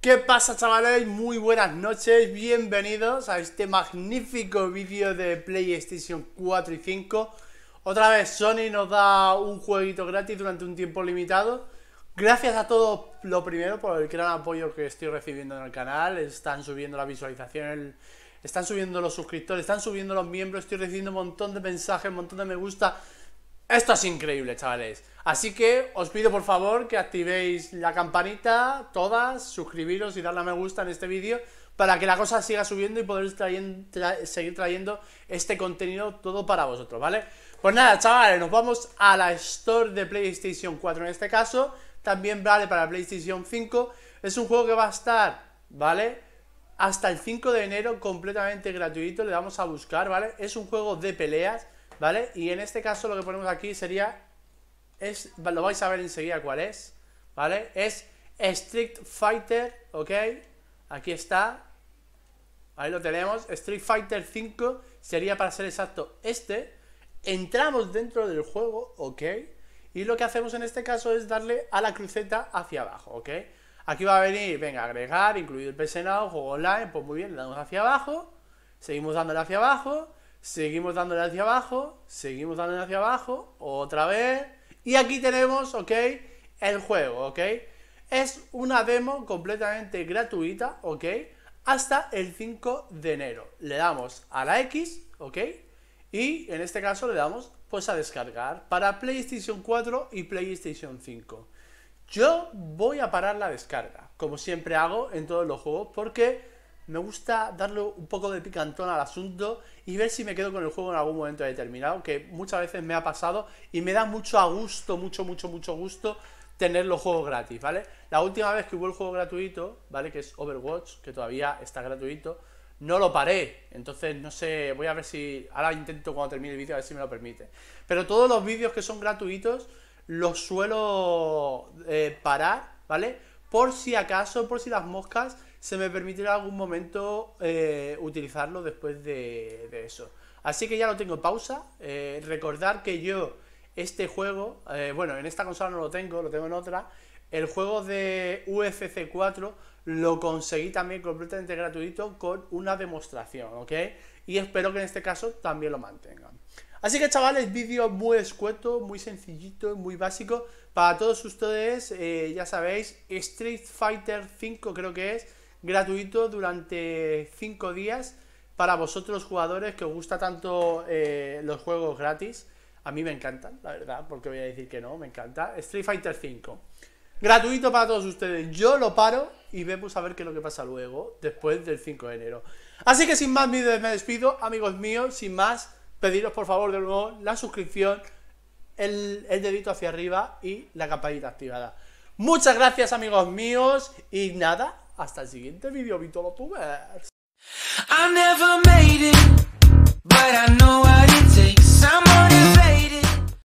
¿Qué pasa chavales? Muy buenas noches, bienvenidos a este magnífico vídeo de PlayStation 4 y 5 Otra vez Sony nos da un jueguito gratis durante un tiempo limitado Gracias a todos, lo primero, por el gran apoyo que estoy recibiendo en el canal Están subiendo la visualización, están subiendo los suscriptores, están subiendo los miembros Estoy recibiendo un montón de mensajes, un montón de me gusta esto es increíble, chavales. Así que os pido por favor que activéis la campanita, todas, suscribiros y darle a me gusta en este vídeo para que la cosa siga subiendo y poder seguir trayendo este contenido todo para vosotros, ¿vale? Pues nada, chavales, nos vamos a la Store de PlayStation 4 en este caso. También vale para PlayStation 5. Es un juego que va a estar, ¿vale? Hasta el 5 de enero completamente gratuito, le vamos a buscar, ¿vale? Es un juego de peleas ¿Vale? Y en este caso lo que ponemos aquí sería, es, lo vais a ver enseguida cuál es, ¿vale? Es Street Fighter, ¿ok? Aquí está, ahí lo tenemos, Street Fighter 5 sería para ser exacto este, entramos dentro del juego, ¿ok? Y lo que hacemos en este caso es darle a la cruceta hacia abajo, ¿ok? Aquí va a venir, venga, agregar, incluir el juego online, pues muy bien, le damos hacia abajo, seguimos dándole hacia abajo, Seguimos dándole hacia abajo, seguimos dándole hacia abajo, otra vez. Y aquí tenemos, ¿ok? El juego, ¿ok? Es una demo completamente gratuita, ¿ok? Hasta el 5 de enero. Le damos a la X, ¿ok? Y en este caso le damos pues a descargar para PlayStation 4 y PlayStation 5. Yo voy a parar la descarga, como siempre hago en todos los juegos, porque me gusta darle un poco de picantón al asunto y ver si me quedo con el juego en algún momento determinado, que muchas veces me ha pasado y me da mucho a gusto, mucho, mucho, mucho gusto tener los juegos gratis, ¿vale? La última vez que hubo el juego gratuito, ¿vale? Que es Overwatch, que todavía está gratuito, no lo paré. Entonces, no sé, voy a ver si... Ahora intento cuando termine el vídeo a ver si me lo permite. Pero todos los vídeos que son gratuitos los suelo eh, parar, ¿vale? Por si acaso, por si las moscas se me permitirá algún momento eh, utilizarlo después de, eso. Así que ya lo tengo pausa. Eh, recordar que yo este juego, eh, bueno, en esta consola no lo tengo, lo tengo en otra. El juego de UFC 4 lo conseguí también completamente gratuito con una demostración, ¿ok? Y espero que en este caso también lo mantengan. Así que chavales, vídeo muy escueto, muy sencillito, muy básico. Para todos ustedes, eh, ya sabéis, Street Fighter 5 creo que es gratuito durante 5 días para vosotros jugadores que os gusta tanto eh, los juegos gratis. A mí me encantan, la verdad, porque voy a decir que no, me encanta. Street Fighter 5. Gratuito para todos ustedes. Yo lo paro y vemos a ver qué es lo que pasa luego, después del 5 de enero. Así que sin más vídeos me despido, amigos míos, sin más, pediros por favor de nuevo la suscripción, el, el dedito hacia arriba y la campanita activada. Muchas gracias amigos míos y nada, hasta el siguiente vídeo, Vito never